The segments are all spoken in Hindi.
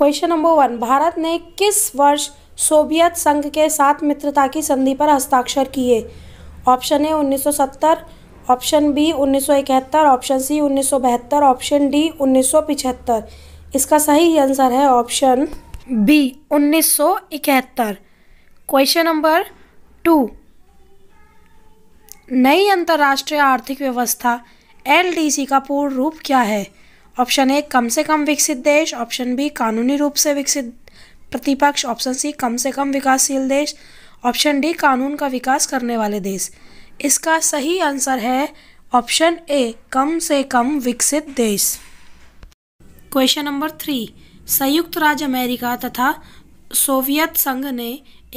क्वेश्चन नंबर वन भारत ने किस वर्ष सोवियत संघ के साथ मित्रता की संधि पर हस्ताक्षर किए option A 1970 option B 1971 option C 1972 option D 1975 इसका सही आंसर है option B 1971 question number two नई अंतर्राष्ट्रीय आर्थिक व्यवस्था एलडीसी का पूर्ण रूप क्या है ऑप्शन ए कम से कम विकसित देश ऑप्शन बी कानूनी रूप से विकसित प्रतिपक्ष ऑप्शन सी कम से कम विकासशील देश ऑप्शन डी कानून का विकास करने वाले देश इसका सही आंसर है ऑप्शन ए कम से कम विकसित देश क्वेश्चन नंबर थ्री संयुक्त राज्य अमेरिका तथा सोवियत संघ ने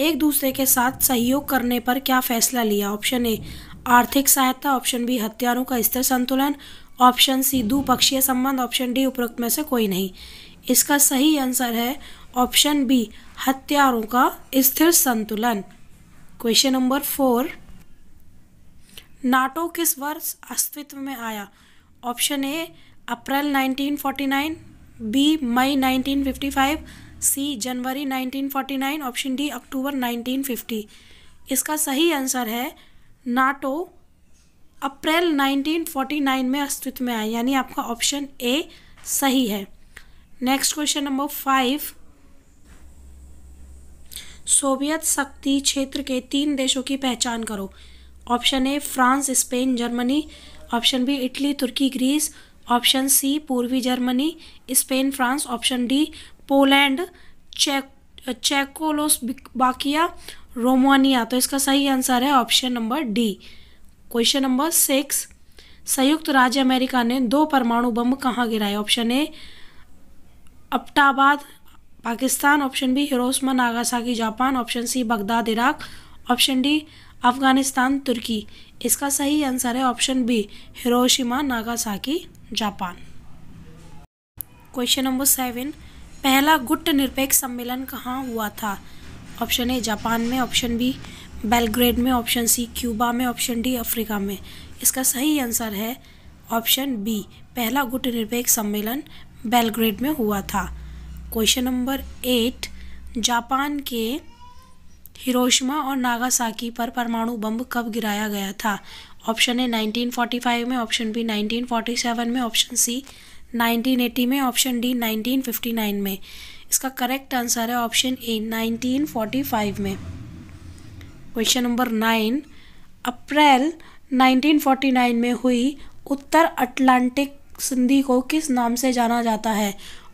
एक दूसरे के साथ सहयोग करने पर क्या फैसला लिया ऑप्शन ए आर्थिक सहायता ऑप्शन बी हथियारों का स्तर संतुलन ऑप्शन सी द्विपक्षीय संबंध ऑप्शन डी उपरोक्त में से कोई नहीं इसका सही आंसर है ऑप्शन बी हथियारों का स्थिर संतुलन क्वेश्चन नंबर फोर नाटो किस वर्ष अस्तित्व में आया ऑप्शन ए अप्रैल 1949 बी मई 1955 सी जनवरी 1949 ऑप्शन डी अक्टूबर 1950 इसका सही आंसर है नाटो अप्रैल 1949 में अस्तित्व में आई यानी आपका ऑप्शन ए सही है नेक्स्ट क्वेश्चन नंबर फाइव सोवियत शक्ति क्षेत्र के तीन देशों की पहचान करो option A France Spain Germany option B Italy Turkey Greece option C पूर्वी Germany Spain France option D Poland चेक चेकोलोस बाकिया रोमानिया तो इसका सही आंसर है option number D question number six संयुक्त राज्य अमेरिका ने दो परमाणु बम कहाँ गिराए option A Abbottabad Pakistan option B Hiroshima Nagasaki Japan option C Baghdad Iraq option D Afghanistan Turkey इसका सही आंसर है option B Hiroshima Nagasaki Japan question number seven पहला गुट निरपेक्ष सम्मेलन कहाँ हुआ था ऑप्शन ए जापान में ऑप्शन बी बेलग्रेड में ऑप्शन सी क्यूबा में ऑप्शन डी अफ्रीका में इसका सही आंसर है ऑप्शन बी पहला गुट निरपेक्ष सम्मेलन बेलग्रेड में हुआ था क्वेश्चन नंबर एट जापान के हिरोशिमा और नागासाकी पर परमाणु बम कब गिराया गया था ऑप्शन ए 1945 में ऑप्शन बी 1947 में ऑप्शन सी 1980 में ऑप्शन डी 1959 में इसका करेक्ट आंसर है ऑप्शन ए 1945 में क्वेश्चन नंबर नाइन अप्रैल 1949 में हुई उत्तर अटलांटिक संधि को किस नाम से जाना जाता है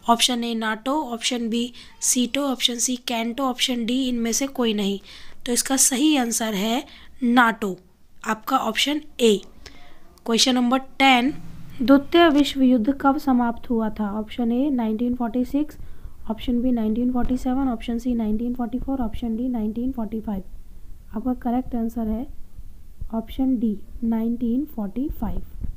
option A NATO option B SEATO option C CENTO option D इनमें से कोई नहीं तो इसका सही आंसर है नाटो आपका option A question number ten द्वितीय विश्व युद्ध कब समाप्त हुआ था option A 1946 option B 1947 option C 1944 option D 1945 आपका करेक्ट आंसर है ऑप्शन डी 1945